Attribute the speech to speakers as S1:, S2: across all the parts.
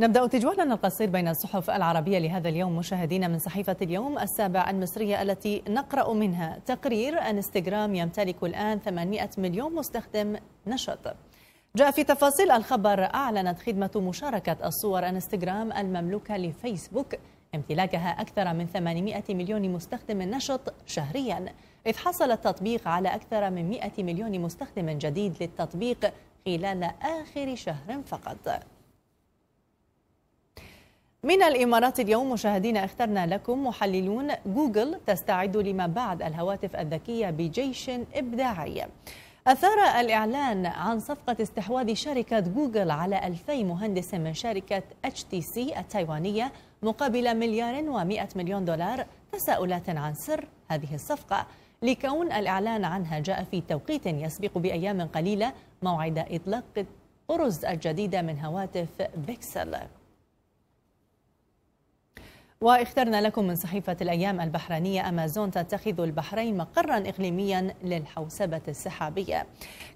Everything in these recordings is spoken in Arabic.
S1: نبدأ تجوالنا القصير بين الصحف العربية لهذا اليوم مشاهدينا من صحيفة اليوم السابع المصرية التي نقرأ منها تقرير انستغرام يمتلك الآن 800 مليون مستخدم نشط جاء في تفاصيل الخبر أعلنت خدمة مشاركة الصور انستغرام المملوكة لفيسبوك امتلاكها أكثر من 800 مليون مستخدم نشط شهريا إذ حصل التطبيق على أكثر من 100 مليون مستخدم جديد للتطبيق خلال آخر شهر فقط من الإمارات اليوم مشاهدينا اخترنا لكم محللون جوجل تستعد لما بعد الهواتف الذكية بجيش إبداعي أثار الإعلان عن صفقة استحواذ شركة جوجل على 2000 مهندس من شركة اتش تي سي التايوانية مقابل مليار و100 مليون دولار تساؤلات عن سر هذه الصفقة لكون الإعلان عنها جاء في توقيت يسبق بأيام قليلة موعد إطلاق الأرز الجديدة من هواتف بيكسل واخترنا لكم من صحيفة الأيام البحرينية أمازون تتخذ البحرين مقرا إقليميا للحوسبة السحابية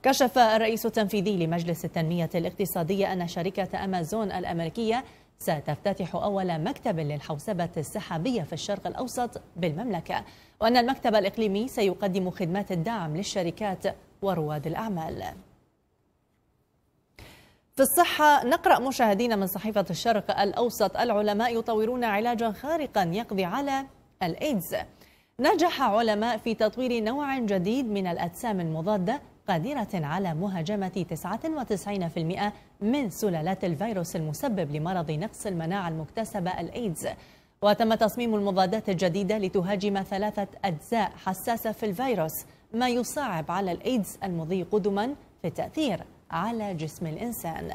S1: كشف الرئيس التنفيذي لمجلس التنمية الاقتصادية أن شركة أمازون الأمريكية ستفتتح أول مكتب للحوسبة السحابية في الشرق الأوسط بالمملكة وأن المكتب الإقليمي سيقدم خدمات الدعم للشركات ورواد الأعمال في الصحة نقرأ مشاهدينا من صحيفة الشرق الأوسط العلماء يطورون علاجا خارقا يقضي على الإيدز نجح علماء في تطوير نوع جديد من الأجسام المضادة قادرة على مهاجمة 99% من سلالات الفيروس المسبب لمرض نقص المناعة المكتسبة الإيدز وتم تصميم المضادات الجديدة لتهاجم ثلاثة أجزاء حساسة في الفيروس ما يصعب على الإيدز المضي قدما في التأثير على جسم الإنسان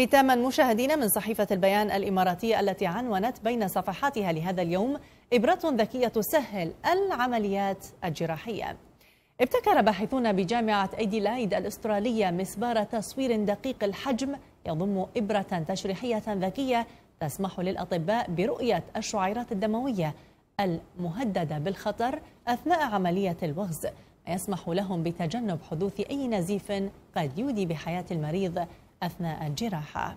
S1: ختاما مشاهدينا من صحيفة البيان الإماراتية التي عنونت بين صفحاتها لهذا اليوم إبرة ذكية تسهل العمليات الجراحية ابتكر باحثون بجامعة أيديلايد الأسترالية مسبار تصوير دقيق الحجم يضم إبرة تشريحية ذكية تسمح للأطباء برؤية الشعيرات الدموية المهددة بالخطر أثناء عملية الوغز يسمح لهم بتجنب حدوث أي نزيف قد يودي بحياة المريض أثناء الجراحة